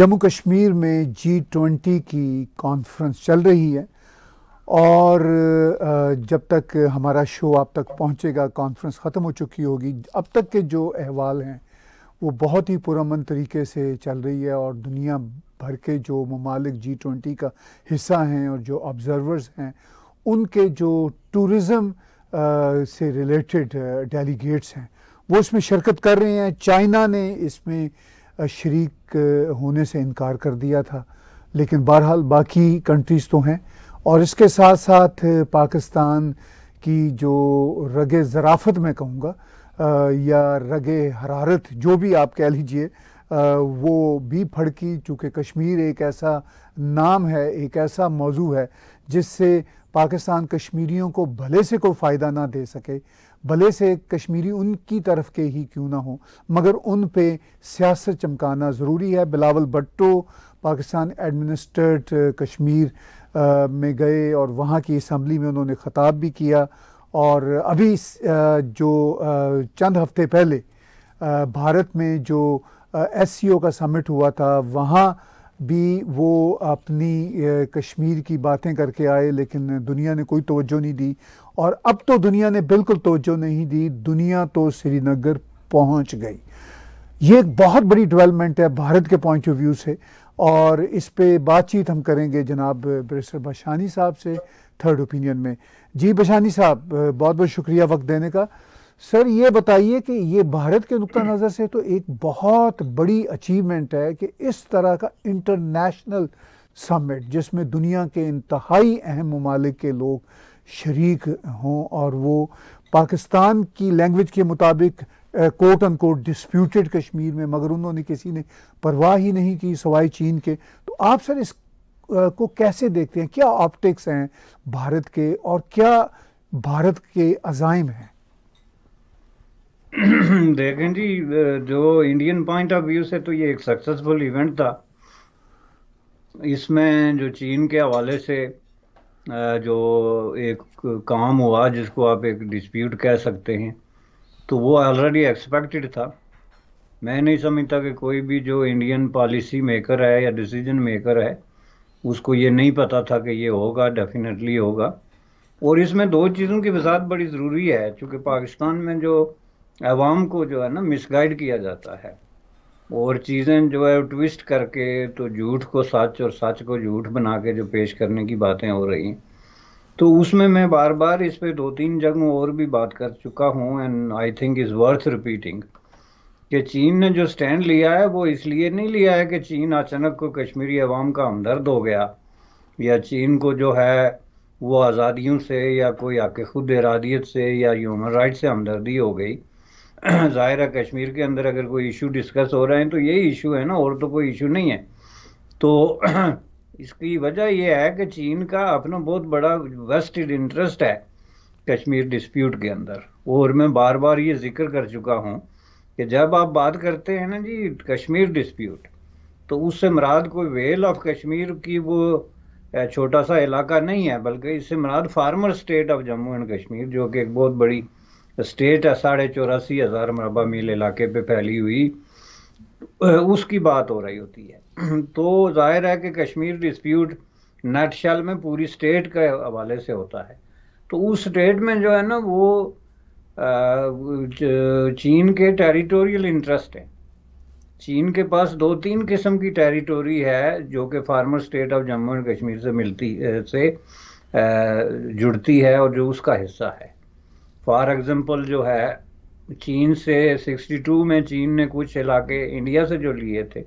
जम्मू कश्मीर में G twenty की conference चल रही है और जब तक हमारा शो आप तक पहुंचेगा कॉन्फ्रेंस ख़त्म हो चुकी होगी अब तक के जो अहवाल हैं वो बहुत ही पुरमन तरीके से चल रही है और दुनिया भर के जो ममालिक जी ट्वेंटी का हिस्सा हैं और जो ऑब्ज़रवर्स हैं उनके जो टूरिज़म से रिलेटेड डेलीगेट्स हैं वो इसमें शिरकत कर रहे हैं चाइना ने इसमें शरीक होने से इनकार कर दिया था लेकिन बहरहाल बाकी कंट्रीज़ तो हैं और इसके साथ साथ पाकिस्तान की जो रग ज़राफत मैं कहूँगा या रग हरारत जो भी आप कह लीजिए वो भी फड़की चूँकि कश्मीर एक ऐसा नाम है एक ऐसा मौजू है जिससे पाकिस्तान कश्मीरियों को भले से कोई फ़ायदा ना दे सके भले से कश्मीरी उनकी तरफ के ही क्यों ना हो मगर उन पे सियासत चमकाना ज़रूरी है बिलावल भट्टो पाकिस्तान एडमिनिस्ट्रेट कश्मीर आ, में गए और वहाँ की इसम्बली में उन्होंने ख़ताब भी किया और अभी जो चंद हफ्ते पहले भारत में जो एस का समिट हुआ था वहाँ भी वो अपनी कश्मीर की बातें करके आए लेकिन दुनिया ने कोई तोज्जो नहीं दी और अब तो दुनिया ने बिल्कुल तोज्जो नहीं दी दुनिया तो श्रीनगर पहुंच गई ये एक बहुत बड़ी डेवलपमेंट है भारत के पॉइंट ऑफ व्यू से और इस पर बातचीत हम करेंगे जनाब ब्रेसर बशानी साहब से थर्ड ओपिनियन में जी बशानी साहब बहुत बहुत शुक्रिया वक्त देने का सर ये बताइए कि ये भारत के नुक़ नज़र से तो एक बहुत बड़ी अचीवमेंट है कि इस तरह का इंटरनेशनल समिट जिसमें दुनिया के इंतहाई अहम ममालिक के लोग शरीक हों और वो पाकिस्तान की लैंग्वेज के मुताबिक quote end quote disputed Kashmir में मगर उन्होंने किसी ने परवाह ही नहीं की सवाई चीन के तो आप सर इस आ, को कैसे देखते हैं क्या ऑप्टिक्स हैं भारत के और क्या भारत के अजाइम हैं देखें जी जो इंडियन पॉइंट ऑफ व्यू से तो ये एक सक्सेसफुल इवेंट था इसमें जो चीन के हवाले से जो एक काम हुआ जिसको आप एक डिस्प्यूट कह सकते हैं तो वो ऑलरेडी एक्सपेक्टेड था मैं नहीं समझता कि कोई भी जो इंडियन पॉलिसी मेकर है या डिसीजन मेकर है उसको ये नहीं पता था कि ये होगा डेफिनेटली होगा और इसमें दो चीज़ों की वजात बड़ी ज़रूरी है क्योंकि पाकिस्तान में जो आवाम को जो है ना मिसगाइड किया जाता है और चीज़ें जो है ट्विस्ट करके तो झूठ को सच और सच को झूठ बना के जो पेश करने की बातें हो रही हैं तो उसमें मैं बार बार इस पर दो तीन जगह और भी बात कर चुका हूँ and I think is worth repeating कि चीन ने जो स्टैंड लिया है वो इसलिए नहीं लिया है कि चीन अचानक को कश्मीरी अवाम का हमदर्द हो गया या चीन को जो है वो आज़ादियों से या कोई आके खुद इरादियत से या ह्यूमन राइट से हमदर्दी हो गई ज़ाहिर है कश्मीर के अंदर अगर कोई इशू डिस्कस हो रहे हैं तो यही इशू है ना और तो कोई इशू नहीं है तो इसकी वजह यह है कि चीन का अपना बहुत बड़ा वेस्टेड इंटरेस्ट है कश्मीर डिस्प्यूट के अंदर और मैं बार बार ये जिक्र कर चुका हूँ कि जब आप बात करते हैं ना जी कश्मीर डिस्प्यूट तो उससे मराद कोई वेल ऑफ कश्मीर की वो छोटा सा इलाका नहीं है बल्कि इससे मराद former state of Jammu and Kashmir जो कि एक बहुत बड़ी स्टेट है साढ़े चौरासी हज़ार मरबा मील इलाके पे फैली हुई उसकी बात हो रही होती है तो जाहिर है कि कश्मीर डिस्प्यूट नटशल में पूरी स्टेट के हवाले से होता है तो उस स्टेट में जो है ना वो चीन के टेरिटोरियल इंटरेस्ट हैं चीन के पास दो तीन किस्म की टेरिटोरी है जो कि former state of Jammu and Kashmir से मिलती से जुड़ती है और जो उसका हिस्सा है फॉर एग्जांपल जो है चीन से 62 में चीन ने कुछ इलाके इंडिया से जो लिए थे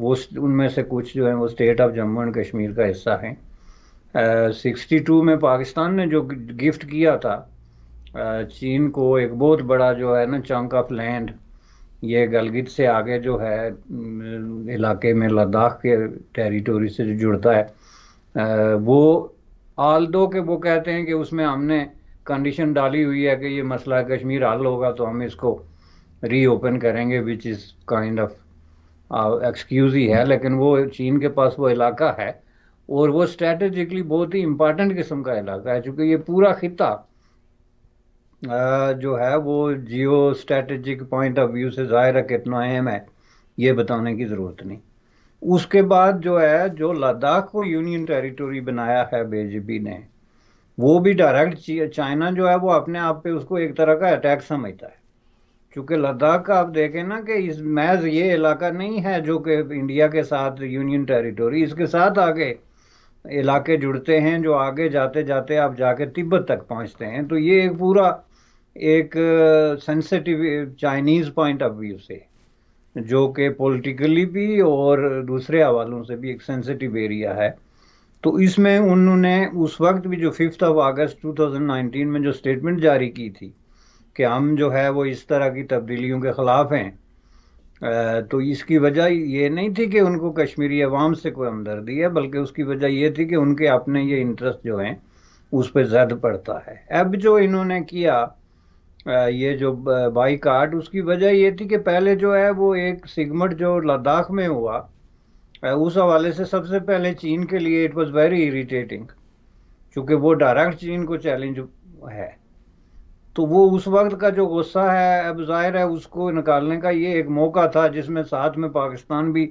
वो उनमें से कुछ जो है वो state of Jammu and Kashmir का हिस्सा है सिक्सटी uh, टू में पाकिस्तान ने जो गिफ्ट किया था uh, चीन को एक बहुत बड़ा जो है ना चंक ऑफ लैंड ये गलगित से आगे जो है इलाके में लद्दाख के टेरिटोरी से जो जुड़ता है वो आल दो के वो कहते हैं कि उसमें हमने कंडीशन डाली हुई है कि ये मसला कश्मीर हल होगा तो हम इसको रीओपन करेंगे which is kind of excuse ही है लेकिन वो चीन के पास वो इलाका है और वो स्ट्रेटेजिकली बहुत ही इम्पॉर्टेंट किस्म का इलाका है चूँकि ये पूरा खिता जो है वो geostrategic point of view से ज़ाहिर है कितना अहम है ये बताने की ज़रूरत नहीं उसके बाद जो है जो लद्दाख को यूनियन टेरिटोरी बनाया है बीजेपी ने वो भी डायरेक्ट चाइना जो है वो अपने आप पे उसको एक तरह का अटैक समझता है क्योंकि लद्दाख का आप देखें ना कि इस मैज़ ये इलाका नहीं है जो कि इंडिया के साथ यूनियन टेरिटोरी इसके साथ आगे इलाके जुड़ते हैं जो आगे जाते जाते आप जाके तिब्बत तक पहुंचते हैं तो ये एक पूरा एक sensitive Chinese point of view से जो कि पॉलिटिकली भी और दूसरे हवालों से भी एक सेंसिटिव एरिया है तो इसमें उन्होंने उस वक्त भी जो फिफ्थ ऑफ अगस्त 2019 में जो स्टेटमेंट जारी की थी कि हम जो है वो इस तरह की तब्दीलियों के ख़िलाफ़ हैं तो इसकी वजह ये नहीं थी कि उनको कश्मीरी अवाम से कोई हमदर्दी है बल्कि उसकी वजह ये थी कि उनके अपने ये इंटरेस्ट जो हैं उस पर जद पड़ता है अब जो इन्होंने किया ये जो बाई उसकी वजह ये थी कि पहले जो है वो एक सिगमट जो लद्दाख में हुआ उस हवाले से सबसे पहले चीन के लिए इट वाज वेरी इरिटेटिंग क्योंकि वो डायरेक्ट चीन को चैलेंज है तो वो उस वक्त का जो गुस्सा है अब जाहिर है उसको निकालने का ये एक मौका था जिसमें साथ में पाकिस्तान भी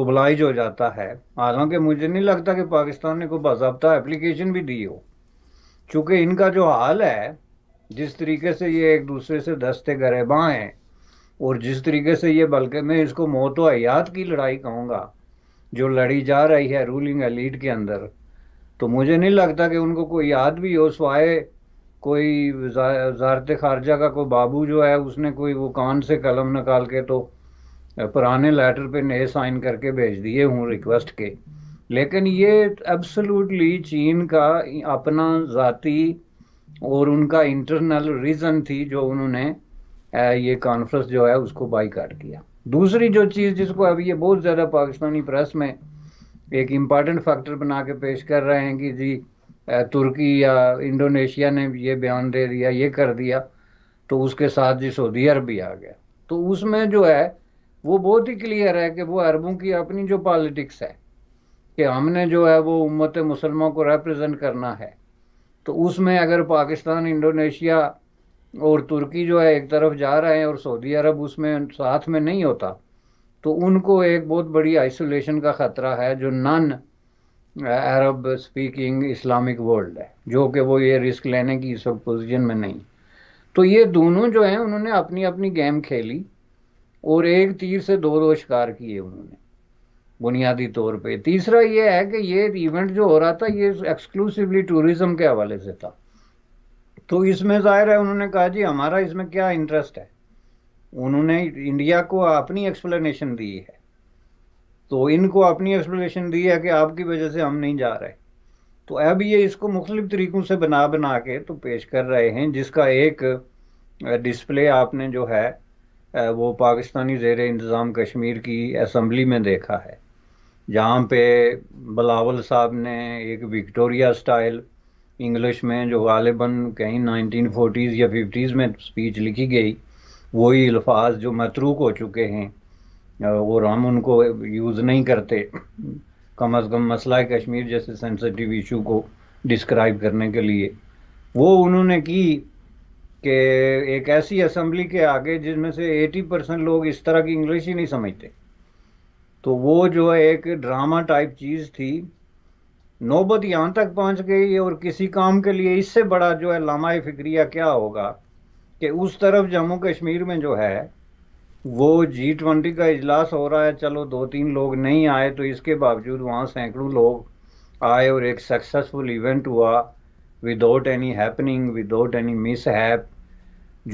ओबलाइज हो जाता है हालांकि मुझे नहीं लगता कि पाकिस्तान ने कोई बाबा एप्लीकेशन भी दी हो चूँकि इनका जो हाल है जिस तरीके से ये एक दूसरे से दस्ते गरेबा हैं और जिस तरीके से ये बल्कि मैं इसको मौत व हयात की लड़ाई कहूँगा जो लड़ी जा रही है रूलिंग एलीट के अंदर तो मुझे नहीं लगता कि उनको कोई याद भी हो सवाए कोई वजारत खारजा का कोई बाबू जो है उसने कोई वो कान से कलम निकाल के तो पुराने लेटर पे नए साइन करके भेज दिए हूँ रिक्वेस्ट के लेकिन ये एब्सोल्युटली चीन का अपना ज़ाती और उनका इंटरनल रीज़न थी जो उन्होंने ये कॉन्फ्रेंस जो है उसको बाईकाट किया दूसरी जो चीज़ जिसको अब ये बहुत ज़्यादा पाकिस्तानी प्रेस में एक इम्पॉर्टेंट फैक्टर बना के पेश कर रहे हैं कि जी तुर्की या इंडोनेशिया ने ये बयान दे दिया ये कर दिया तो उसके साथ जी सऊदी अरब भी आ गया तो उसमें जो है वो बहुत ही क्लियर है कि वो अरबों की अपनी जो पॉलिटिक्स है कि हमने जो है वो उम्मत मुसलमान को रिप्रेजेंट करना है तो उसमें अगर पाकिस्तान इंडोनेशिया और तुर्की जो है एक तरफ जा रहे हैं और सऊदी अरब उसमें साथ में नहीं होता तो उनको एक बहुत बड़ी आइसोलेशन का ख़तरा है जो non Arab speaking Islamic world है जो कि वो ये रिस्क लेने की इस वक्त पोजिशन में नहीं तो ये दोनों जो हैं उन्होंने अपनी अपनी गेम खेली और एक तीर से दो दो शिकार किए उन्होंने बुनियादी तौर पे तीसरा ये है कि ये इवेंट जो हो रहा था ये एक्सक्लूसिवली टूरिज्म के हवाले से था तो इसमें जाहिर है उन्होंने कहा जी हमारा इसमें क्या इंटरेस्ट है उन्होंने इंडिया को अपनी एक्सप्लेनेशन दी है तो इनको अपनी एक्सप्लेनेशन दी है कि आपकी वजह से हम नहीं जा रहे तो अब ये इसको मुख्तलिफ तरीक़ों से बना बना के तो पेश कर रहे हैं जिसका एक डिस्प्ले आपने जो है वो पाकिस्तानी जेर इंतज़ाम कश्मीर की असम्बली में देखा है जहाँ पे बलावल साहब ने एक विक्टोरिया स्टाइल इंग्लिश में जो गालिबा कहीं नाइनटीन फोटीज़ या फिफ्टीज़ में स्पीच लिखी गई वही अल्फाज जो मतरूक हो चुके हैं और हम उनको यूज़ नहीं करते कम अज़ कम मसला कश्मीर जैसे सेंसिटिव इशू को डिस्क्राइब करने के लिए वो उन्होंने की कि एक ऐसी असम्बली के आगे जिसमें से 80 परसेंट लोग इस तरह की इंग्लिश ही नहीं समझते तो वो जो है एक ड्रामा टाइप चीज़ थी नौबत यहाँ तक पहुँच गई और किसी काम के लिए इससे बड़ा जो है लामा फिक्रिया क्या होगा कि उस तरफ जम्मू कश्मीर में जो है वो जी ट्वेंटी का इजलास हो रहा है चलो दो तीन लोग नहीं आए तो इसके बावजूद वहाँ सैकड़ों लोग आए और एक सक्सेसफुल इवेंट हुआ without any happening without any mishap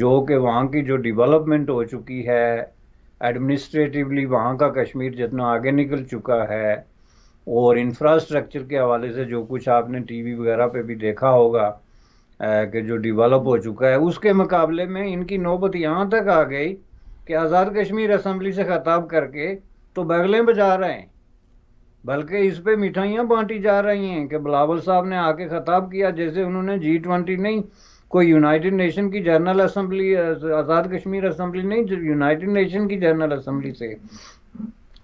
जो कि वहाँ की जो डेवलपमेंट हो चुकी है एडमिनिस्ट्रेटिवली वहाँ का कश्मीर जितना आगे निकल चुका है और इंफ्रास्ट्रक्चर के हवाले से जो कुछ आपने टीवी वगैरह पे भी देखा होगा कि जो डिवेलप हो चुका है उसके मुकाबले में इनकी नौबत यहाँ तक आ गई कि आज़ाद कश्मीर असम्बली से ख़ताब करके तो बगलें बजा रहे हैं बल्कि इस पे मिठाइयाँ बांटी जा रही हैं कि बिलावल साहब ने आके ख़ताब किया जैसे उन्होंने जी ट्वेंटी नहीं कोई यूनाइटेड नेशन की general assembly Azad Kashmir assembly नहीं यूनाइटेड नेशन की जनरल असम्बली से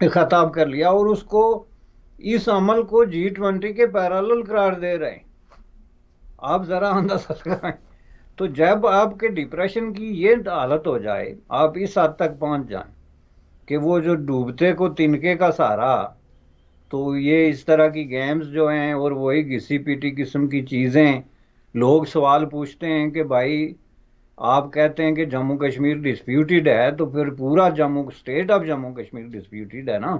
ख़ताब कर लिया और उसको इस अमल को जी ट्वेंटी के पैराल करार दे रहे हैं आप ज़रा अंदाजा लगाएं तो जब आपके डिप्रेशन की ये हालत हो जाए आप इस हद तक पहुंच जाए कि वो जो डूबते को तिनके का सहारा तो ये इस तरह की गेम्स जो हैं और वही घिसी पीटी किस्म की चीज़ें लोग सवाल पूछते हैं कि भाई आप कहते हैं कि जम्मू कश्मीर डिस्प्यूटेड है तो फिर पूरा Jammu state of Jammu Kashmir disputed है ना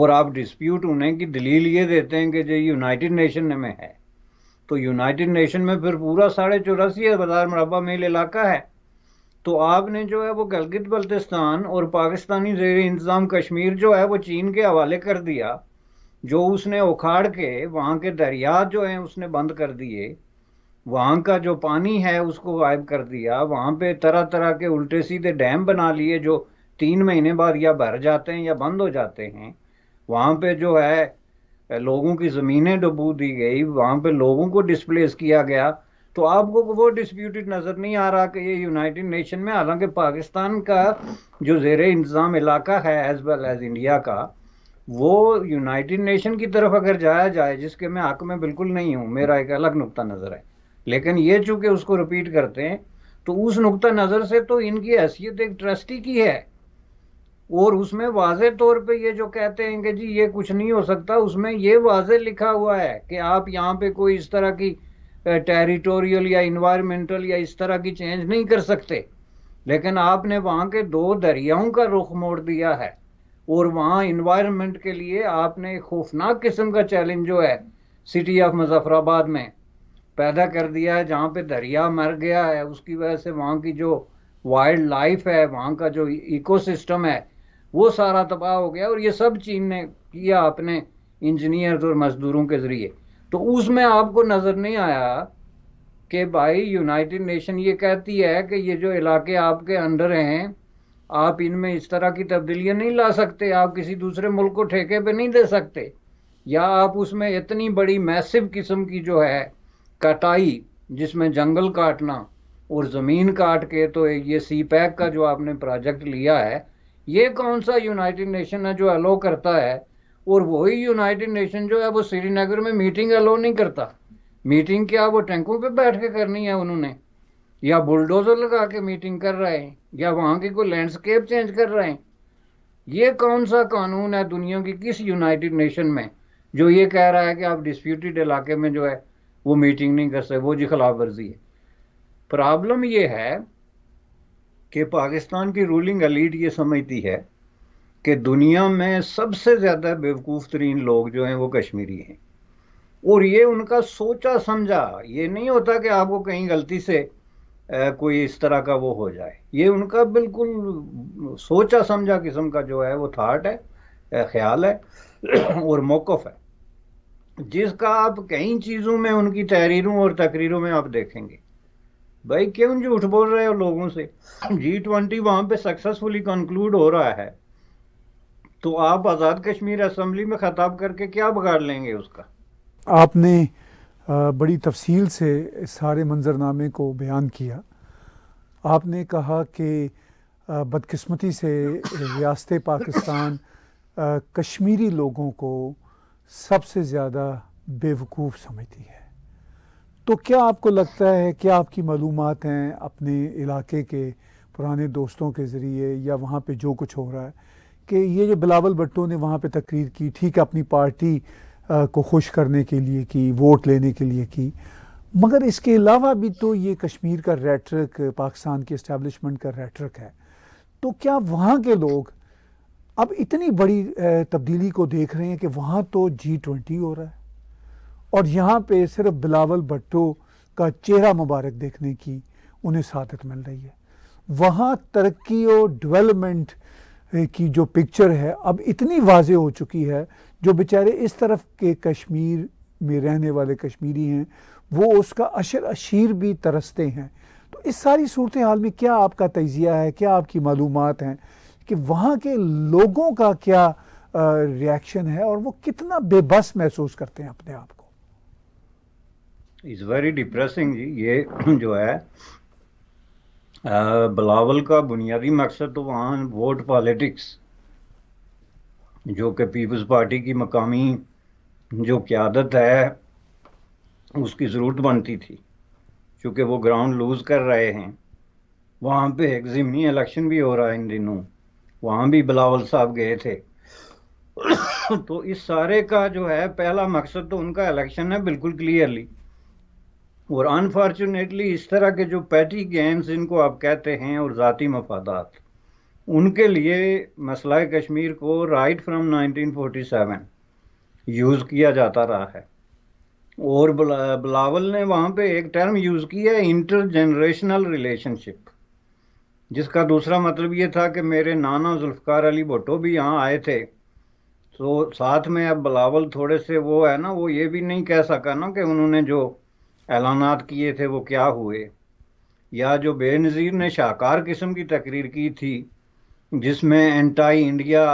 और आप डिस्प्यूट उन्हें की दलील ये देते हैं कि जो यूनाइटेड नेशन में है तो यूनाइटेड नेशन में फिर पूरा साढ़े चौरासी हज़ार मरबा मेल इलाका है तो आपने जो है वो गलगित बल्तिस्तान और पाकिस्तानी जेर इंतज़ाम कश्मीर जो है वो चीन के हवाले कर दिया जो उसने उखाड़ के वहाँ के दरिया जो हैं उसने बंद कर दिए वहाँ का जो पानी है उसको गायब कर दिया वहाँ पे तरह तरह के उल्टे सीधे डैम बना लिए जो तीन महीने बाद या भर जाते हैं या बंद हो जाते हैं वहाँ पे जो है लोगों की ज़मीनें डबू दी गई वहाँ पे लोगों को डिस्प्लेस किया गया तो आपको वो डिस्प्यूटेड नज़र नहीं आ रहा कि ये यूनाइटेड नेशन में हालांकि पाकिस्तान का जो जेर इंतज़ाम इलाका है एज़ वेल एज़ इंडिया का वो यूनाइटेड नेशन की तरफ अगर जाया जाए जिसके मैं हक में बिल्कुल नहीं हूँ मेरा एक अलग नुकता नज़र है लेकिन ये चूँकि उसको रिपीट करते हैं तो उस नुकता नज़र से तो इनकी हैसियत एक ट्रस्टी की है और उसमें वाजे तौर पे ये जो कहते हैं कि जी ये कुछ नहीं हो सकता उसमें ये वाजे लिखा हुआ है कि आप यहाँ पे कोई इस तरह की टेरिटोरियल या इन्वायरमेंटल या इस तरह की चेंज नहीं कर सकते लेकिन आपने वहाँ के दो दरियाओं का रुख मोड़ दिया है और वहाँ इन्वायरमेंट के लिए आपने खौफनाक किस्म का चैलेंज जो है सिटी ऑफ मुजफ्फराबाद में पैदा कर दिया है जहाँ पे दरिया मर गया है उसकी वजह से वहाँ की जो वाइल्ड लाइफ है वहाँ का जो इकोसिस्टम है वो सारा तबाह हो गया और ये सब चीन ने किया अपने इंजीनियर्स और मजदूरों के ज़रिए तो उसमें आपको नज़र नहीं आया कि भाई यूनाइटेड नेशन ये कहती है कि ये जो इलाके आपके अंडर हैं आप इनमें इस तरह की तब्दीलियाँ नहीं ला सकते आप किसी दूसरे मुल्क को ठेके पे नहीं दे सकते या आप उसमें इतनी बड़ी मैसिव किस्म की जो है कटाई जिसमें जंगल काटना और ज़मीन काट के तो ये सी पैक का जो आपने प्रोजेक्ट लिया है ये कौन सा यूनाइटेड नेशन है जो अलो करता है और वही यूनाइटेड नेशन जो है वो श्रीनगर में मीटिंग अलो नहीं करता मीटिंग क्या वो टैंकों पे बैठ के करनी है उन्होंने या बुलडोजर लगा के मीटिंग कर रहे हैं या वहाँ की कोई लैंडस्केप चेंज कर रहे हैं ये कौन सा कानून है दुनिया की किस यूनाइटेड नेशन में जो ये कह रहा है कि आप डिस्प्यूटेड इलाके में जो है वो मीटिंग नहीं कर सकते वो जी खिलाफ वर्जी है प्रॉब्लम ये है कि पाकिस्तान की रूलिंग अलीट ये समझती है कि दुनिया में सबसे ज़्यादा बेवकूफ़ तरीन लोग जो हैं वो कश्मीरी हैं और ये उनका सोचा समझा ये नहीं होता कि आपको कहीं गलती से कोई इस तरह का वो हो जाए ये उनका बिल्कुल सोचा समझा किस्म का जो है वो थाट है ख्याल है और मौक़ है जिसका आप कई चीज़ों में उनकी तहरीरों और तकरीरों में आप देखेंगे भाई क्यों झूठ बोल रहे हो लोगों से जी ट्वेंटी वहां पे सक्सेसफुली कंक्लूड हो रहा है तो आप आज़ाद कश्मीर असम्बली में ख़ताब करके क्या बिगाड़ लेंगे उसका आपने बड़ी तफसील से सारे मंजरनामे को बयान किया आपने कहा कि बदकिस्मती से रियासत पाकिस्तान कश्मीरी लोगों को सबसे ज़्यादा बेवकूफ़ समझती है तो क्या आपको लगता है क्या आपकी मालूम हैं अपने इलाके के पुराने दोस्तों के ज़रिए या वहाँ पे जो कुछ हो रहा है कि ये जो बिलावल भट्टो ने वहाँ पे तकरीर की ठीक है अपनी पार्टी को खुश करने के लिए की वोट लेने के लिए की मगर इसके अलावा भी तो ये कश्मीर का रेटरक पाकिस्तान के इस्टेबलिशमेंट का रेटरक है तो क्या वहाँ के लोग अब इतनी बड़ी तब्दीली को देख रहे हैं कि वहाँ तो जी ट्वेंटी हो रहा है और यहाँ पे सिर्फ बिलावल भट्टो का चेहरा मुबारक देखने की उन्हें सादत मिल रही है वहाँ तरक्की और डेवलपमेंट की जो पिक्चर है अब इतनी वाज हो चुकी है जो बेचारे इस तरफ के कश्मीर में रहने वाले कश्मीरी हैं वो उसका अशर अशीर भी तरसते हैं तो इस सारी सूरत हाल में क्या आपका तजिया है क्या आपकी मालूम हैं कि वहाँ के लोगों का क्या रिएक्शन है और वो कितना बेबस महसूस करते हैं अपने आप को इज़ वेरी डिप्रेसिंग जी ये जो है बलावल का बुनियादी मकसद तो वहाँ वोट पॉलिटिक्स जो कि पीपल्स पार्टी की मकामी जो क्यादत है उसकी ज़रूरत बनती थी क्योंकि वो ग्राउंड लूज़ कर रहे हैं वहाँ पे एक ज़िमनी इलेक्शन भी हो रहा है इन दिनों वहाँ भी बलावल साहब गए थे तो इस सारे का जो है पहला मकसद तो उनका इलेक्शन है बिल्कुल क्लियरली और अनफॉर्चुनेटली इस तरह के जो पैटी गेम्स इनको आप कहते हैं और ज़ाती मफादात उनके लिए मसला कश्मीर को राइट फ्राम 1947 यूज़ किया जाता रहा है और बला, बिलावल ने वहाँ पे एक टर्म यूज़ किया है इंटर जनरेशनल रिलेशनशिप जिसका दूसरा मतलब ये था कि मेरे नाना जुल्फ़ार अली भुट्टो भी यहाँ आए थे तो साथ में अब बिलावल थोड़े से वो है ना वो ये भी नहीं कह सका ना कि उन्होंने जो ऐलाना किए थे वो क्या हुए या जो बेनज़ीर ने शाहकार किस्म की तकरीर की थी जिसमें एंटाई इंडिया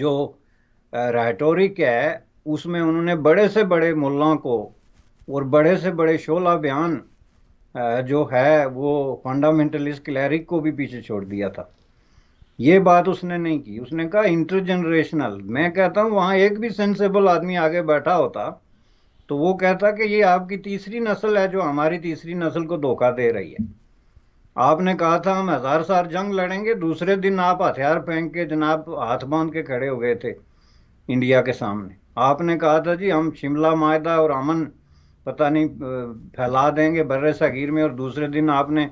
जो राइटोरिक है उसमें उन्होंने बड़े से बड़े मुल्ला को और बड़े से बड़े शोला बयान जो है वो फंडामेंटलिस्ट क्लैरिक को भी पीछे छोड़ दिया था ये बात उसने नहीं की उसने कहा इंटर जनरेशनल मैं कहता हूँ वहाँ एक भी सेंसेबल आदमी आगे बैठा होता तो वो कहता कि ये आपकी तीसरी नस्ल है जो हमारी तीसरी नस्ल को धोखा दे रही है आपने कहा था हम हज़ार साल जंग लड़ेंगे दूसरे दिन आप हथियार फेंक के जनाब हाथ बांध के खड़े हो गए थे इंडिया के सामने आपने कहा था जी हम शिमला मायदा और अमन पता नहीं फैला देंगे बर्र सगीर में और दूसरे दिन आपने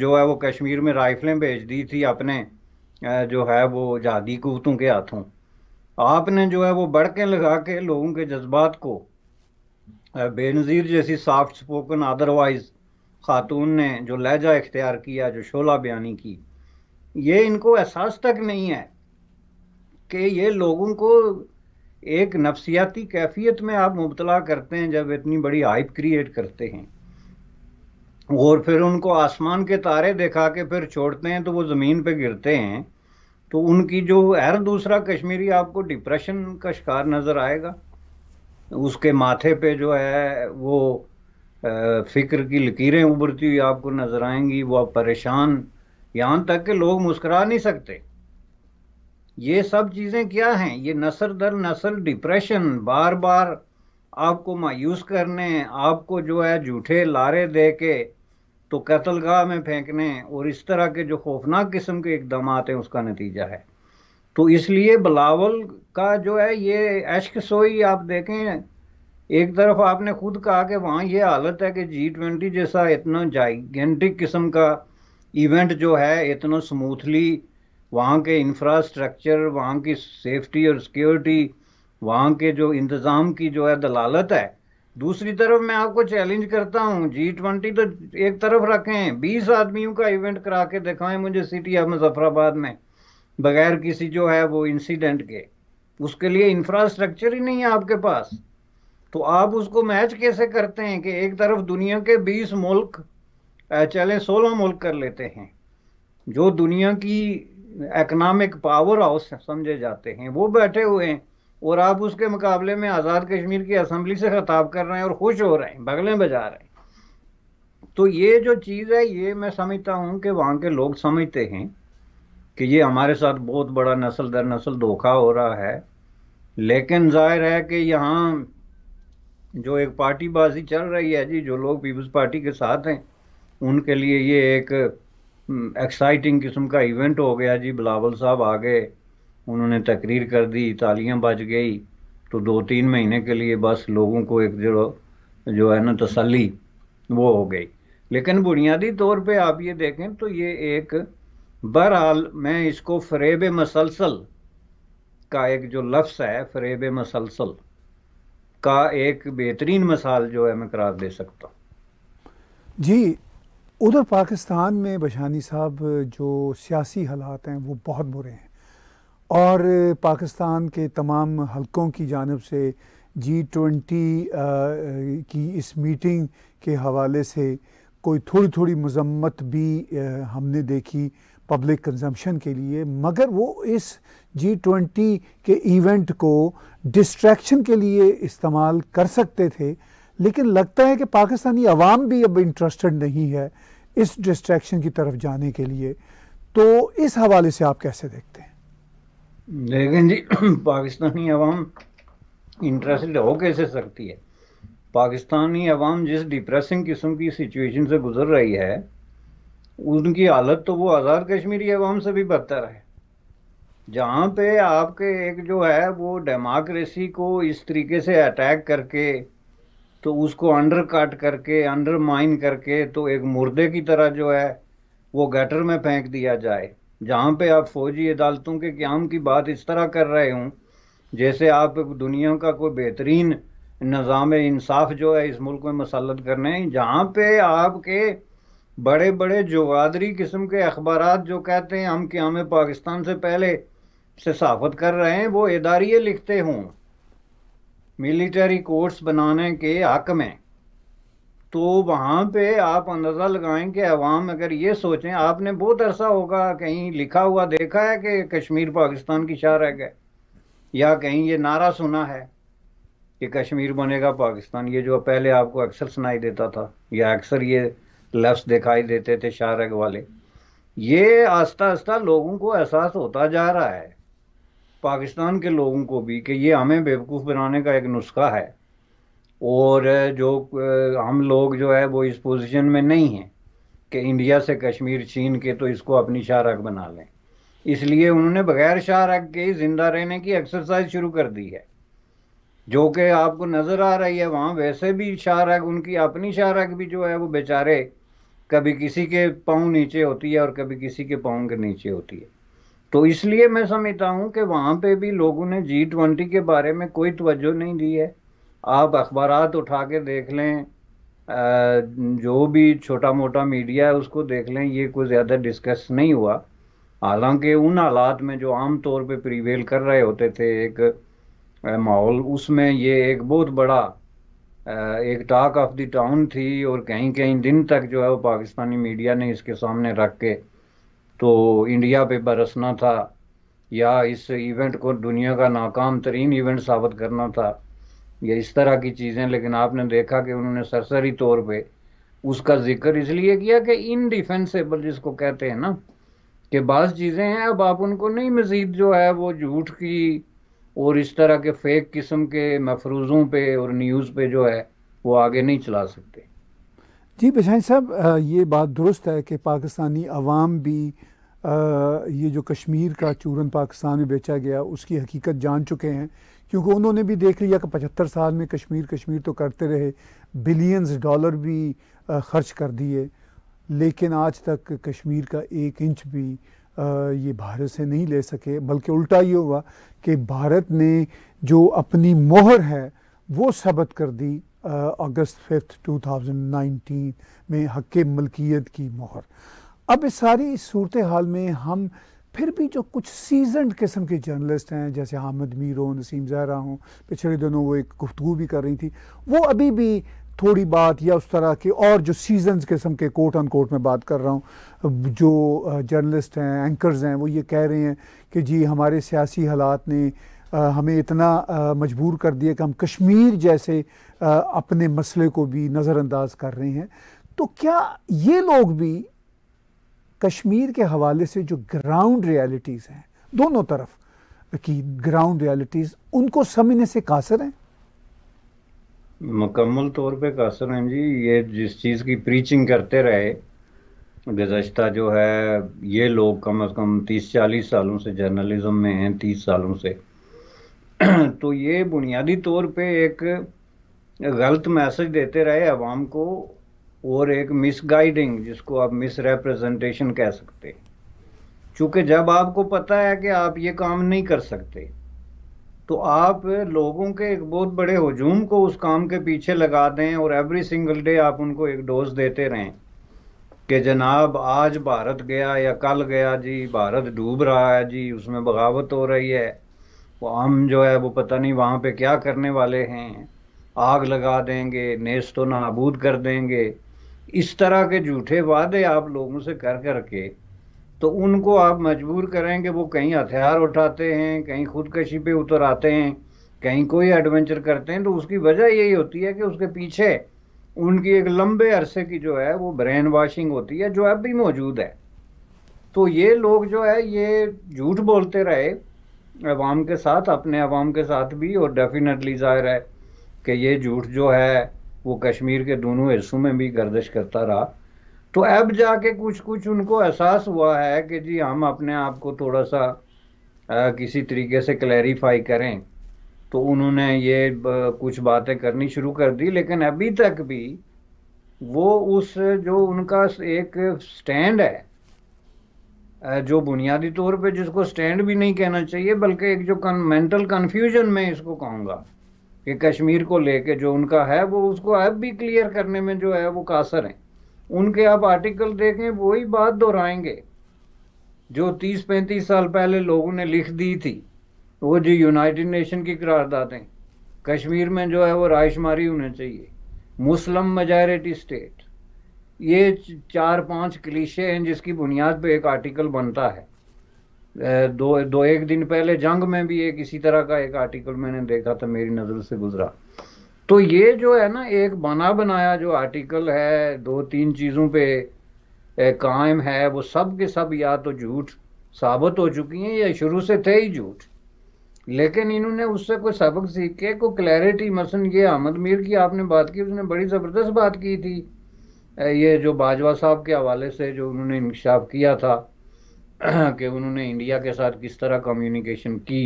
जो है वो कश्मीर में राइफलें भेज दी थी अपने जो है वो जहादी कूतों के हाथों आपने जो है वो के लगा के लोगों के जज्बात को बेनज़ीर जैसी सॉफ्ट स्पोकन अदरवाइज़ ख़ातून ने जो लहजा इख्तियार किया जो शोला बयानी की ये इनको एहसास तक नहीं है कि ये लोगों को एक नफसियाती कैफियत में आप मुबतला करते हैं जब इतनी बड़ी हाइप क्रिएट करते हैं और फिर उनको आसमान के तारे दिखा के फिर छोड़ते हैं तो वो ज़मीन पे गिरते हैं तो उनकी जो हर दूसरा कश्मीरी आपको डिप्रेशन का शिकार नज़र आएगा उसके माथे पे जो है वो फिक्र की लकीरें उभरती हुई आपको नजर आएंगी आप परेशान यहाँ तक के लोग मुस्करा नहीं सकते ये सब चीज़ें क्या हैं ये नसल दर नसल डिप्रेशन बार बार आपको मायूस करने आपको जो है झूठे लारे दे के तो कतलगाह में फेंकने और इस तरह के जो खौफनाक किस्म के इकदाम हैं उसका नतीजा है तो इसलिए बलावल का जो है ये एश्क सोई आप देखें एक तरफ आपने खुद कहा कि वहाँ ये हालत है कि जी ट्वेंटी जैसा इतना जाइगेंटिक किस्म का इवेंट जो है इतना स्मूथली वहाँ के इंफ्रास्ट्रक्चर वहाँ की सेफ्टी और सिक्योरिटी वहाँ के जो इंतज़ाम की जो है दलालत है दूसरी तरफ मैं आपको चैलेंज करता हूँ जी ट्वेंटी तो एक तरफ रखें बीस आदमियों का इवेंट करा के दिखाएं मुझे सिटी ऑफ मुजफ्फराबाद में बगैर किसी जो है वो इंसिडेंट के उसके लिए इंफ्रास्ट्रक्चर ही नहीं है आपके पास तो आप उसको मैच कैसे करते हैं कि एक तरफ दुनिया के 20 मुल्क चले 16 मुल्क कर लेते हैं जो दुनिया की इकोनॉमिक पावर हाउस समझे जाते हैं वो बैठे हुए हैं और आप उसके मुकाबले में आज़ाद कश्मीर की असम्बली से खताब कर रहे हैं और खुश हो रहे हैं बगलें बजा रहे हैं तो ये जो चीज़ है ये मैं समझता हूँ कि वहाँ के लोग समझते हैं कि ये हमारे साथ बहुत बड़ा नस्ल दर नस्ल धोखा हो रहा है लेकिन जाहिर है कि यहाँ जो एक पार्टीबाजी चल रही है जी जो लोग पीपल्स पार्टी के साथ हैं उनके लिए ये एक एक्साइटिंग हम्म, किस्म का इवेंट हो गया जी बिलावल साहब आ गए उन्होंने तकरीर कर दी तालियां बज गई तो दो तीन महीने के लिए बस लोगों को एक जो जो है ना तसली वो हो गई लेकिन बुनियादी तौर पे आप ये देखें तो ये एक बहरहाल मैं इसको फरेब मसलसल का एक जो लफ्स है फरेब मसलसल का एक बेहतरीन मसाल जो है मैं करार दे सकता हूँ जी उधर पाकिस्तान में बशानी साहब जो सियासी हालात हैं वो बहुत बुरे हैं और पाकिस्तान के तमाम हलकों की जानब से जी ट्वेंटी की इस मीटिंग के हवाले से कोई थोड़ी थोड़ी मजम्मत भी हमने देखी पब्लिक कंजम्पशन के लिए मगर वो इस जी ट्वेंटी के इवेंट को डिस्ट्रैक्शन के लिए इस्तेमाल कर सकते थे लेकिन लगता है कि पाकिस्तानी अवाम भी अब इंटरेस्टेड नहीं है इस डिस्ट्रैक्शन की तरफ जाने के लिए तो इस हवाले से आप कैसे देखते हैं लेकिन जी पाकिस्तानी अवाम इंटरेस्टेड हो कैसे सकती है पाकिस्तानी अवाम जिस डिप्रेसिंग किस्म की सिचुएशन से गुजर रही है उनकी हालत तो वो आज़ाद कश्मीरी अवाम से भी बदतर है जहाँ पे आपके एक जो है वो डेमोक्रेसी को इस तरीके से अटैक करके तो उसको अंडर काट करके अंडर माइन करके तो एक मुर्दे की तरह जो है वो गटर में फेंक दिया जाए जहाँ पे आप फौजी अदालतों के क्याम की बात इस तरह कर रहे हों जैसे आप दुनिया का कोई बेहतरीन निज़ाम इंसाफ जो है इस मुल्क में मसलत करने जहाँ पे आपके बड़े बड़े जुगादरी किस्म के अखबार जो कहते हैं हम क्या हमें पाकिस्तान से पहले साफत कर रहे हैं वो इदारिये लिखते हों मिलिट्री कोर्ट्स बनाने के हक में तो वहाँ पे आप अंदाज़ा लगाएं कि अवाम अगर ये सोचें आपने बहुत अरसा होगा कहीं लिखा हुआ देखा है कि कश्मीर पाकिस्तान की शाह रह गए या कहीं ये नारा सुना है कि कश्मीर बनेगा पाकिस्तान ये जो पहले आपको अक्सर सुनाई देता था या अक्सर ये लफ्स दिखाई देते थे शारग वाले ये आस्ता आस्ता लोगों को एहसास होता जा रहा है पाकिस्तान के लोगों को भी कि ये हमें बेवकूफ़ बनाने का एक नुस्खा है और जो हम लोग जो है वो इस पोजीशन में नहीं हैं कि इंडिया से कश्मीर छीन के तो इसको अपनी शाहरग बना लें इसलिए उन्होंने बगैर शाहरग के ज़िंदा रहने की एक्सरसाइज शुरू कर दी है जो कि आपको नज़र आ रही है वहाँ वैसे भी शाहरग उनकी अपनी शाहरग भी जो है वो बेचारे कभी किसी के पाँव नीचे होती है और कभी किसी के पाँव के नीचे होती है तो इसलिए मैं समझता हूँ कि वहाँ पे भी लोगों ने जी ट्वेंटी के बारे में कोई तवज्जो नहीं दी है आप अखबार उठा के देख लें जो भी छोटा मोटा मीडिया है उसको देख लें ये कोई ज़्यादा डिस्कस नहीं हुआ हालांकि उन हालात में जो आम तौर पे प्रिवेल कर रहे होते थे एक माहौल उसमें ये एक बहुत बड़ा एक टॉक ऑफ द टाउन थी और कहीं कहीं दिन तक जो है वो पाकिस्तानी मीडिया ने इसके सामने रख के तो इंडिया पे बरसना था या इस इवेंट को दुनिया का नाकाम तरीन इवेंट साबित करना था या इस तरह की चीज़ें लेकिन आपने देखा कि उन्होंने सरसरी तौर पे उसका जिक्र इसलिए किया कि इनडिफेंसेबल जिसको कहते हैं ना कि बास चीज़ें हैं अब आप उनको नहीं मज़ीद जो है वो झूठ की और इस तरह के फेक किस्म के मफरूज़ों पे और न्यूज़ पे जो है वो आगे नहीं चला सकते जी पेशाइन साहब ये बात दुरुस्त है कि पाकिस्तानी अवाम भी आ, ये जो कश्मीर का चूरन पाकिस्तान में बेचा गया उसकी हकीकत जान चुके हैं क्योंकि उन्होंने भी देख लिया कि पचहत्तर साल में कश्मीर कश्मीर तो करते रहे बिलियंस डॉलर भी खर्च कर दिए लेकिन आज तक कश्मीर का एक इंच भी ये भारत से नहीं ले सके बल्कि उल्टा ये हुआ कि भारत ने जो अपनी मोहर है वो सबत कर दी अगस्त फिफ्थ 2019 में हक मलकियत की मोहर अब इस सारी सूरत हाल में हम फिर भी जो कुछ सीजनड किस्म के जर्नलिस्ट हैं जैसे हामिद मीर हों नसीम जहरा हों पिछले दिनों वो एक गुफ्तु भी कर रही थी वो अभी भी थोड़ी बात या उस तरह की और जो सीजन किस्म के कोर्ट ऑन कोर्ट में बात कर रहा हूँ जो जर्नलिस्ट हैं एंकर्स हैं वो ये कह रहे हैं कि जी हमारे सियासी हालात ने हमें इतना मजबूर कर दिया कि हम कश्मीर जैसे अपने मसले को भी नज़रअंदाज कर रहे हैं तो क्या ये लोग भी कश्मीर के हवाले से जो ग्राउंड रियलिटीज़ हैं दोनों तरफ की ग्राउंड रियलिटीज़ उनको समझने से कासर हैं मुकम्मल तौर पे कासर नईम जी ये जिस चीज़ की प्रीचिंग करते रहे गुजशत जो है ये लोग कम अज़ कम तीस चालीस सालों से जर्नलिज़म में हैं तीस सालों से तो ये बुनियादी तौर पे एक गलत मैसेज देते रहे आवाम को और एक मिस गाइडिंग जिसको आप मिस रिप्रेजेंटेशन कह सकते चूँकि जब आपको पता है कि आप ये काम नहीं कर सकते तो आप लोगों के एक बहुत बड़े हजूम को उस काम के पीछे लगा दें और एवरी सिंगल डे आप उनको एक डोज देते रहें कि जनाब आज भारत गया या कल गया जी भारत डूब रहा है जी उसमें बगावत हो रही है वो हम जो है वो पता नहीं वहाँ पे क्या करने वाले हैं आग लगा देंगे नेस्त तो नाबूद कर देंगे इस तरह के झूठे वादे आप लोगों से कर कर के तो उनको आप मजबूर करें कि वो कहीं हथियार उठाते हैं कहीं खुदकशी पे उतर आते हैं कहीं कोई एडवेंचर करते हैं तो उसकी वजह यही होती है कि उसके पीछे उनकी एक लंबे अरसे की जो है वो ब्रेन वॉशिंग होती है जो अब भी मौजूद है तो ये लोग जो है ये झूठ बोलते रहे अवाम के साथ अपने अवाम के साथ भी और डेफिनेटली जाहिर है कि ये झूठ जो है वो कश्मीर के दोनों हिस्सों में भी गर्दिश करता रहा तो अब जाके कुछ कुछ उनको एहसास हुआ है कि जी हम अपने आप को थोड़ा सा आ, किसी तरीके से क्लैरिफाई करें तो उन्होंने ये ब, कुछ बातें करनी शुरू कर दी लेकिन अभी तक भी वो उस जो उनका एक स्टैंड है जो बुनियादी तौर पे जिसको स्टैंड भी नहीं कहना चाहिए बल्कि एक जो कन, मेंटल कन्फ्यूजन में इसको कहूँगा कि कश्मीर को लेके जो उनका है वो उसको अब भी क्लियर करने में जो है वो कासर है उनके आप आर्टिकल देखें वही बात दोहराएंगे जो 30-35 साल पहले लोगों ने लिख दी थी वो जो यूनाइटेड नेशन की करारदादें कश्मीर में जो है वो रायशुमारी होने चाहिए मुस्लिम मेजॉरिटी स्टेट ये चार पांच क्लीशे हैं जिसकी बुनियाद पे एक आर्टिकल बनता है दो दो एक दिन पहले जंग में भी एक इसी तरह का एक आर्टिकल मैंने देखा था मेरी नज़र से गुजरा तो ये जो है ना एक बना बनाया जो आर्टिकल है दो तीन चीज़ों पे कायम है वो सब के सब या तो झूठ साबित हो चुकी हैं या शुरू से थे ही झूठ लेकिन इन्होंने उससे कोई सबक सीख के कोई क्लैरिटी मसन ये अहमद मीर की आपने बात की उसने बड़ी ज़बरदस्त बात की थी ये जो बाजवा साहब के हवाले से जो उन्होंने इंकशाफ किया था कि उन्होंने इंडिया के साथ किस तरह कम्युनिकेशन की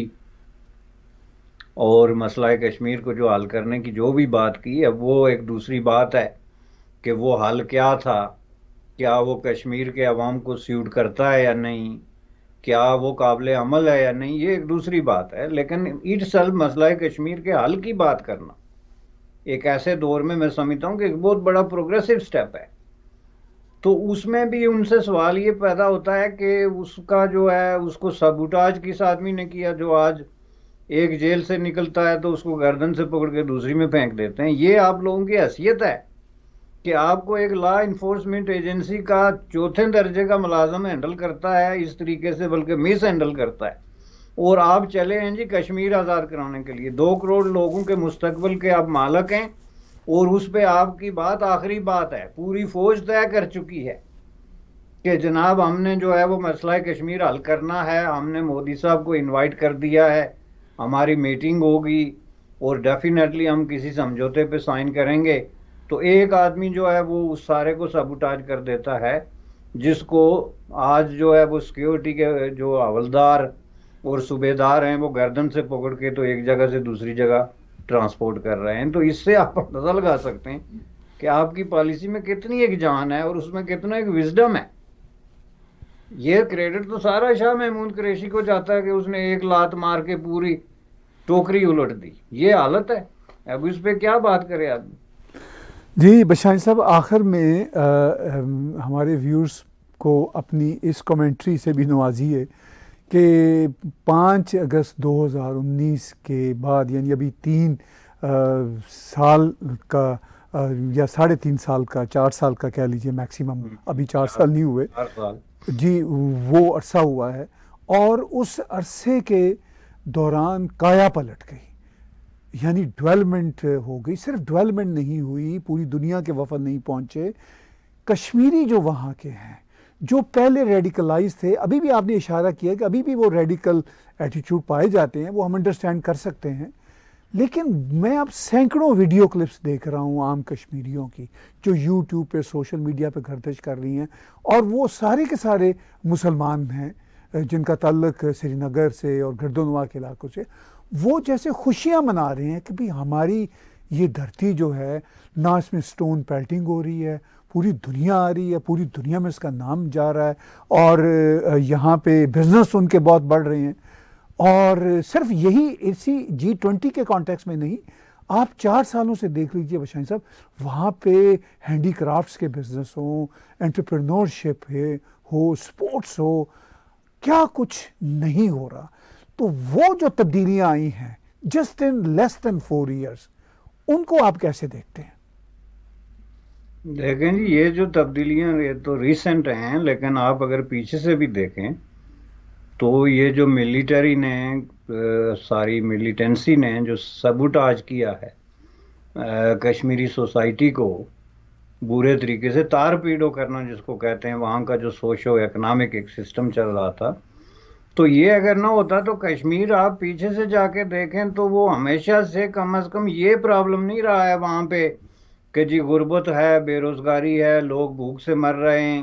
और मसला कश्मीर को जो हल करने की जो भी बात की अब वो एक दूसरी बात है कि वो हल क्या था क्या वो कश्मीर के अवाम को स्यूट करता है या नहीं क्या वो काबिल अमल है या नहीं ये एक दूसरी बात है लेकिन इट सल मसला कश्मीर के हल की बात करना एक ऐसे दौर में मैं समझता हूँ कि एक बहुत बड़ा प्रोग्रेसिव स्टेप है तो उसमें भी उनसे सवाल ये पैदा होता है कि उसका जो है उसको सबूटाज किस आदमी ने किया जो आज एक जेल से निकलता है तो उसको गर्दन से पकड़ के दूसरी में फेंक देते हैं ये आप लोगों की हैसियत है कि आपको एक लॉ इन्फोर्समेंट एजेंसी का चौथे दर्जे का मुलाजम हैंडल करता है इस तरीके से बल्कि मिस हैंडल करता है और आप चले हैं जी कश्मीर आज़ाद कराने के लिए दो करोड़ लोगों के मुस्तकबल के आप मालक हैं और उस पर आपकी बात आखिरी बात है पूरी फौज तय कर चुकी है कि जनाब हमने जो है वो मसला कश्मीर हल करना है हमने मोदी साहब को इनवाइट कर दिया है हमारी मीटिंग होगी और डेफिनेटली हम किसी समझौते पे साइन करेंगे तो एक आदमी जो है वो उस सारे को सबूटाज कर देता है जिसको आज जो है वो सिक्योरिटी के जो हवलदार और सूबेदार हैं वो गर्दन से पकड़ के तो एक जगह से दूसरी जगह ट्रांसपोर्ट कर रहे हैं तो इससे आप पता लगा सकते हैं कि आपकी पॉलिसी में कितनी एक जान है और उसमें कितना एक विजडम है ये क्रेडिट तो सारा शाह महमूद कुरेशी को जाता है कि उसने एक लात मार के पूरी टोकरी उलट दी ये हालत है अब इस पर क्या बात करे आदमी जी बशाह साहब आखिर में आ, हमारे व्यूर्स को अपनी इस कमेंट्री से भी नवाजिए कि पाँच अगस्त 2019 के बाद यानी अभी तीन आ, साल का आ, या साढ़े तीन साल का चार साल का कह लीजिए मैक्सिमम हम्म। अभी चार साल नहीं हुए जी वो अरसा हुआ है और उस अरसे के दौरान काया पलट गई यानी डेवलपमेंट हो गई सिर्फ डेवलपमेंट नहीं हुई पूरी दुनिया के वफद नहीं पहुँचे कश्मीरी जो वहाँ के हैं जो पहले रेडिकलाइज थे अभी भी आपने इशारा किया कि अभी भी वो रेडिकल एटीट्यूड पाए जाते हैं वो हम अंडरस्टैंड कर सकते हैं लेकिन मैं अब सैकड़ों वीडियो क्लिप्स देख रहा हूँ आम कश्मीरियों की जो यूट्यूब पे सोशल मीडिया पे गर्दश कर रही हैं और वो सारे के सारे मुसलमान हैं जिनका ताल्लक श्रीनगर से और गर्दनवा के इलाकों से वो जैसे खुशियाँ मना रहे हैं कि भाई हमारी ये धरती जो है ना इसमें स्टोन पेल्टिंग हो रही है पूरी दुनिया आ रही है पूरी दुनिया में इसका नाम जा रहा है और यहाँ पे बिज़नेस उनके बहुत बढ़ रहे हैं और सिर्फ यही इसी जी ट्वेंटी के कॉन्टेक्स्ट में नहीं आप चार सालों से देख लीजिए बशाइन साहब वहाँ पे हैंडीक्राफ्ट्स के बिजनेस हो एंटरप्रेन्योरशिप है हो स्पोर्ट्स हो क्या कुछ नहीं हो रहा तो वो जो तब्दीलियाँ आई हैं just in less than four years उनको आप कैसे देखते हैं देखें जी ये जो तब्दीलियां ये तो रिसेंट हैं लेकिन आप अगर पीछे से भी देखें तो ये जो मिलिटरी ने सारी मिलिटेंसी ने जो आज किया है कश्मीरी सोसाइटी को बुरे तरीके से तार पीड़ो करना जिसको कहते हैं वहाँ का जो सोशो इकोनॉमिक एक सिस्टम चल रहा था तो ये अगर ना होता तो कश्मीर आप पीछे से जाके देखें तो वो हमेशा से कम अज़ कम ये प्रॉब्लम नहीं रहा है वहाँ पे कि जी गुर्बत है बेरोज़गारी है लोग भूख से मर रहे हैं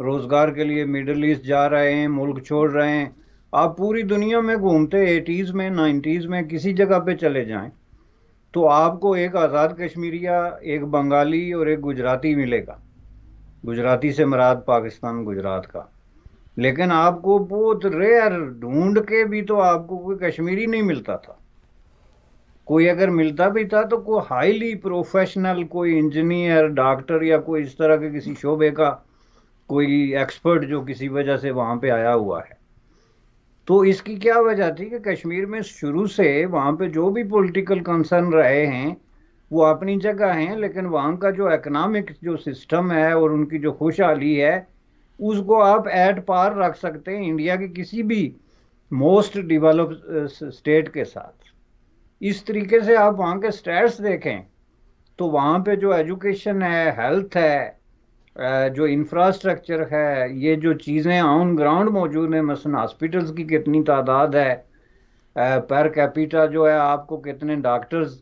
रोज़गार के लिए मिडल ईस्ट जा रहे हैं मुल्क छोड़ रहे हैं आप पूरी दुनिया में घूमते एटीज़ में नाइन्टीज़ में किसी जगह पे चले जाएं तो आपको एक आज़ाद कश्मीरिया एक बंगाली और एक गुजराती मिलेगा गुजराती से मराद पाकिस्तान गुजरात का लेकिन आपको बहुत रेयर ढूंढ के भी तो आपको कोई कश्मीरी नहीं मिलता था कोई अगर मिलता भी था तो कोई हाईली प्रोफेशनल कोई इंजीनियर डॉक्टर या कोई इस तरह के किसी शोबे का कोई एक्सपर्ट जो किसी वजह से वहाँ पे आया हुआ है तो इसकी क्या वजह थी कि कश्मीर में शुरू से वहाँ पे जो भी पॉलिटिकल कंसर्न रहे हैं वो अपनी जगह हैं लेकिन वहाँ का जो इकोनॉमिक जो सिस्टम है और उनकी जो खुशहाली है उसको आप एट पार रख सकते हैं इंडिया के किसी भी मोस्ट डेवलप स्टेट के साथ इस तरीके से आप वहाँ के स्टेट्स देखें तो वहाँ पे जो एजुकेशन है हेल्थ है जो इंफ्रास्ट्रक्चर है ये जो चीज़ें ऑन ग्राउंड मौजूद हैं मसलन हॉस्पिटल्स की कितनी तादाद है पर कैपिटा जो है आपको कितने डॉक्टर्स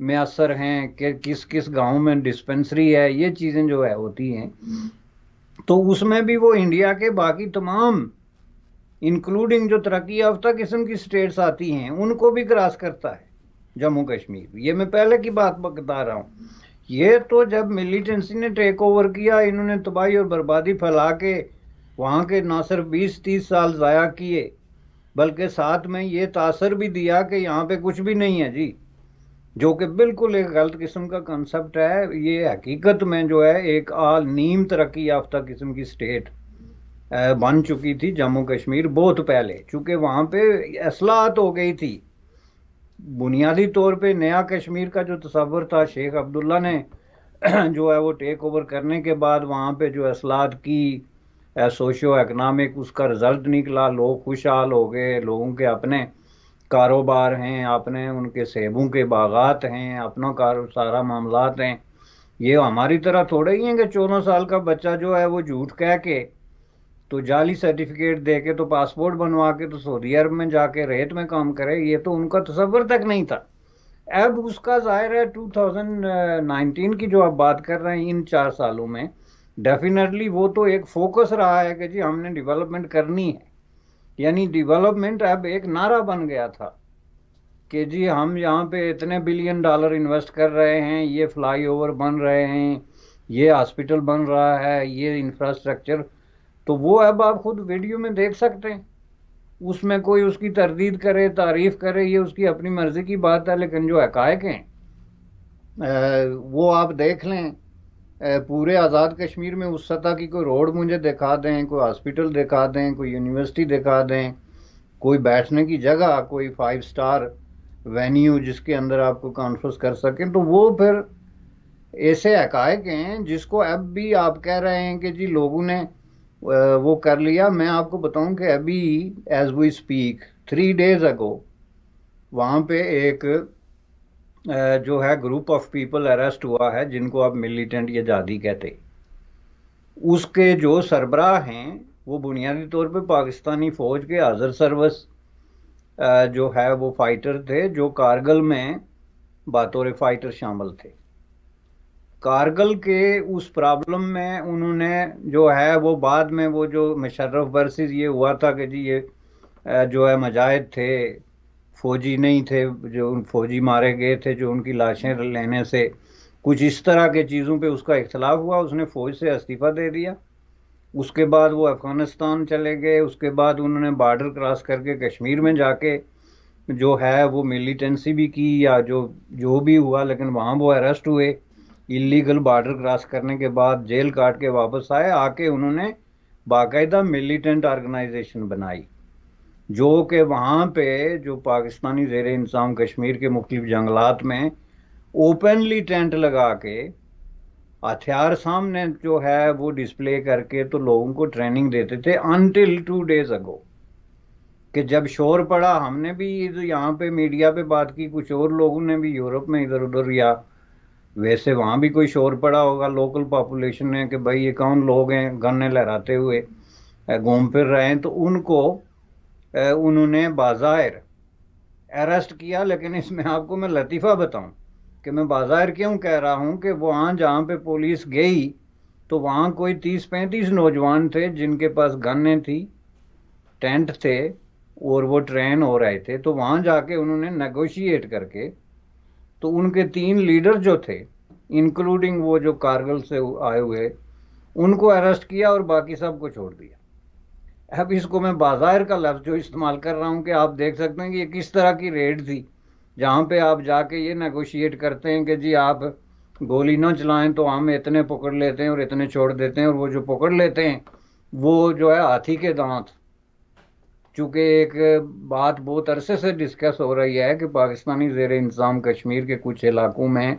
में असर हैं कि किस किस गांव में डिस्पेंसरी है ये चीज़ें जो है होती हैं तो उसमें भी वो इंडिया के बाकी तमाम इंक्लूडिंग जो तरक्की याफ्ता किस्म की स्टेट्स आती हैं उनको भी क्रॉस करता है जम्मू कश्मीर ये मैं पहले की बात बता रहा हूँ ये तो जब मिलिटेंसी ने टेक ओवर किया इन्होंने तबाही और बर्बादी फैला के वहाँ के ना सिर्फ बीस तीस साल ज़ाया किए बल्कि साथ में ये तासर भी दिया कि यहाँ पे कुछ भी नहीं है जी जो कि बिल्कुल एक गलत किस्म का कंसेप्ट है ये हकीकत में जो है एक आल नीम तरक्की याफ्ता किस्म की स्टेट बन चुकी थी जम्मू कश्मीर बहुत पहले चूँकि वहाँ पे असलाहत हो गई थी बुनियादी तौर पे नया कश्मीर का जो तस्वर था शेख अब्दुल्ला ने जो है वो टेक ओवर करने के बाद वहाँ पे जो असलात की सोशो इकनॉमिक उसका रिज़ल्ट निकला लोग खुशहाल हो गए लोगों के अपने कारोबार हैं अपने उनके सेबों के बागात हैं अपना कारो सारा मामलात हैं ये हमारी तरह थोड़े ही हैं कि चौदह साल का बच्चा जो है वो झूठ कह के तो जाली सर्टिफिकेट दे के तो पासपोर्ट बनवा के तो सऊदी अरब में जाके रेत तो में काम करे ये तो उनका तस्वर तक नहीं था अब उसका जाहिर है 2019 की जो आप बात कर रहे हैं इन चार सालों में डेफिनेटली वो तो एक फोकस रहा है कि जी हमने डेवलपमेंट करनी है यानी डेवलपमेंट अब एक नारा बन गया था कि जी हम यहाँ पे इतने बिलियन डॉलर इन्वेस्ट कर रहे हैं ये फ्लाईओवर बन रहे हैं ये हॉस्पिटल बन रहा है ये इंफ्रास्ट्रक्चर तो वो अब आप खुद वीडियो में देख सकते हैं उसमें कोई उसकी तरदीद करे तारीफ करे ये उसकी अपनी मर्ज़ी की बात है लेकिन जो हकायक हैं वो आप देख लें पूरे आज़ाद कश्मीर में उस सतह की कोई रोड मुझे दिखा दें कोई हॉस्पिटल दिखा दें कोई यूनिवर्सिटी दिखा दें कोई बैठने की जगह कोई फाइव स्टार वेन्यू जिसके अंदर आपको कॉन्फ्रेंस कर सकें तो वो फिर ऐसे हकायक हैं जिसको अब भी आप कह रहे हैं कि जी लोगों ने वो कर लिया मैं आपको बताऊं कि अभी as we speak three days ago वहाँ पे एक जो है ग्रुप ऑफ पीपल अरेस्ट हुआ है जिनको आप मिलिटेंट या जादी कहते उसके जो सरबराह हैं वो बुनियादी तौर पे पाकिस्तानी फ़ौज के हाजर सर्विस जो है वो फाइटर थे जो कारगिल में बतौर फाइटर शामिल थे कारगिल के उस प्रॉब्लम में उन्होंने जो है वो बाद में वो जो मशर्रफ वर्सेस ये हुआ था कि जी ये जो है मजाहिद थे फौजी नहीं थे जो उन फौजी मारे गए थे जो उनकी लाशें लेने से कुछ इस तरह के चीज़ों पे उसका इख्तलाफ हुआ उसने फ़ौज से इस्तीफ़ा दे दिया उसके बाद वो अफ़गानिस्तान चले गए उसके बाद उन्होंने बॉर्डर क्रॉस करके कश्मीर में जाके जो है वो मिलिटेंसी भी की या जो जो भी हुआ लेकिन वहाँ वो अरेस्ट हुए इलीगल बॉर्डर क्रॉस करने के बाद जेल काट के वापस आए आके उन्होंने बाकायदा मिलिटेंट ऑर्गेनाइजेशन बनाई जो कि वहाँ पे जो पाकिस्तानी जेर इंसाम कश्मीर के मुख्त जंगलात में ओपनली टेंट लगा के हथियार सामने जो है वो डिस्प्ले करके तो लोगों को ट्रेनिंग देते थे अनटिल टू डेज अगो कि जब शोर पड़ा हमने भी यहाँ पे मीडिया पे बात की कुछ और लोगों ने भी यूरोप में इधर उधर या वैसे वहाँ भी कोई शोर पड़ा होगा लोकल पॉपुलेशन ने कि भाई ये कौन लोग हैं गन्ने लहराते हुए घूम फिर रहे हैं तो उनको उन्होंने बाज़ाहिर अरेस्ट किया लेकिन इसमें आपको मैं लतीफ़ा बताऊं कि मैं बाज़ाहिर क्यों कह रहा हूं कि वहाँ जहाँ पे पुलिस गई तो वहाँ कोई तीस पैंतीस नौजवान थे जिनके पास गन्ने थी टेंट थे और वो ट्रेन हो रहे थे तो वहाँ जाके उन्होंने नगोशिएट करके तो उनके तीन लीडर जो थे इंक्लूडिंग वो जो कारगिल से आए हुए उनको अरेस्ट किया और बाकी सब को छोड़ दिया अब इसको मैं बाजार का लफ्ज़ जो इस्तेमाल कर रहा हूँ कि आप देख सकते हैं कि ये किस तरह की रेड थी जहाँ पे आप जाके ये नेगोशिएट करते हैं कि जी आप गोली ना चलाएं तो हम इतने पकड़ लेते हैं और इतने छोड़ देते हैं और वो जो पकड़ लेते हैं वो जो है हाथी के दांत चूंकि एक बात बहुत अरसे से डिस्कस हो रही है कि पाकिस्तानी जेर इंतज़ाम कश्मीर के कुछ इलाकों में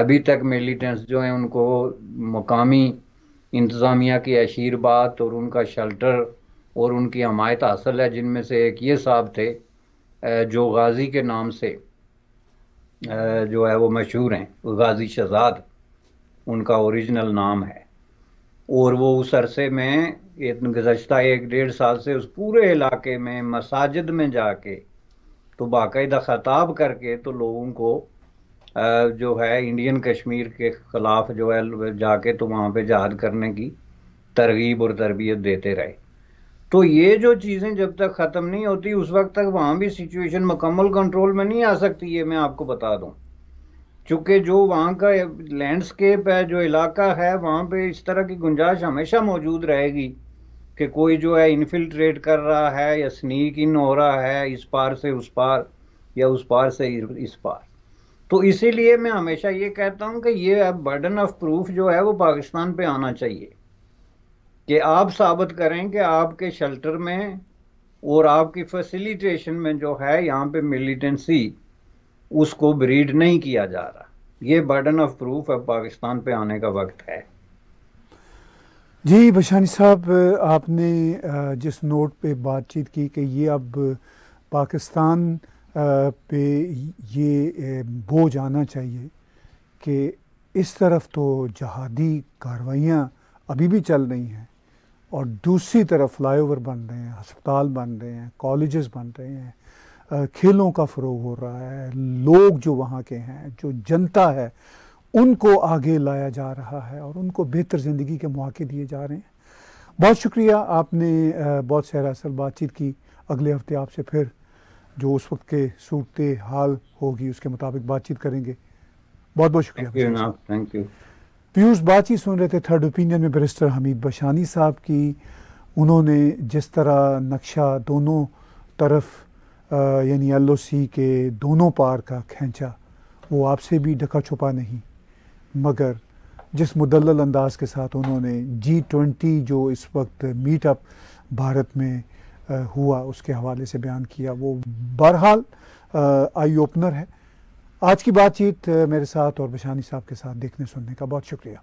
अभी तक मिलिटेंट्स जो हैं उनको मकामी इंतज़ामिया की आशीर्वाद और उनका शेल्टर और उनकी हमायत हासिल है जिनमें से एक ये साहब थे जो गाजी के नाम से जो है वो मशहूर हैं गाजी शहजाद उनका ओरिजिनल नाम है और वो उस अरसे में गुजशत एक डेढ़ साल से उस पूरे इलाके में मसाजिद में जाके तो बाकायदा ख़ताब करके तो लोगों को जो है इंडियन कश्मीर के ख़िलाफ़ जो है जाके तो वहाँ पे जहाद करने की तरगीब और तरबियत देते रहे तो ये जो चीज़ें जब तक ख़त्म नहीं होती उस वक्त तक वहाँ भी सिचुएशन मुकम्मल कंट्रोल में नहीं आ सकती ये मैं आपको बता दूँ चूँकि जो वहाँ का लैंडस्केप है जो इलाका है वहाँ पे इस तरह की गुंजाइश हमेशा मौजूद रहेगी कि कोई जो है इनफिल्ट्रेट कर रहा है या स्नीक इन हो रहा है इस पार से उस पार या उस पार से इस पार तो इसीलिए मैं हमेशा ये कहता हूँ कि ये अब बर्डन ऑफ प्रूफ जो है वो पाकिस्तान पे आना चाहिए कि आप साबित करें कि आपके शेल्टर में और आपकी फैसिलिटेशन में जो है यहाँ पे मिलिटेंसी उसको ब्रीड नहीं किया जा रहा ये बर्डन ऑफ प्रूफ अब पाकिस्तान पे आने का वक्त है जी बशानी साहब आपने जिस नोट पे बातचीत की कि ये अब पाकिस्तान पे ये बोझ आना चाहिए कि इस तरफ तो जहादी कार्रवाइयाँ अभी भी चल रही हैं और दूसरी तरफ फ्लाईओवर बन रहे हैं अस्पताल बन रहे हैं कॉलेजेस बन रहे हैं खेलों का फ़रोग हो रहा है लोग जो वहाँ के हैं जो जनता है उनको आगे लाया जा रहा है और उनको बेहतर ज़िंदगी के मौके दिए जा रहे हैं बहुत शुक्रिया आपने बहुत सहरासर बातचीत की अगले हफ्ते आपसे फिर जो उस वक्त के सूरत हाल होगी उसके मुताबिक बातचीत करेंगे बहुत बहुत शुक्रिया थैंक यू पीयूष बातचीत सुन रहे थे थर्ड ओपिनियन में बैरिस्टर हमीद बशानी साहब की उन्होंने जिस तरह नक्शा दोनों तरफ यानी एल के दोनों पार का खींचा वो आपसे भी ढका छुपा नहीं मगर जिस मुदल अंदाज के साथ उन्होंने जी ट्वेंटी जो इस वक्त मीटअप भारत में हुआ उसके हवाले से बयान किया वो बहरहाल आई ओपनर है आज की बातचीत मेरे साथ और बिशानी साहब के साथ देखने सुनने का बहुत शुक्रिया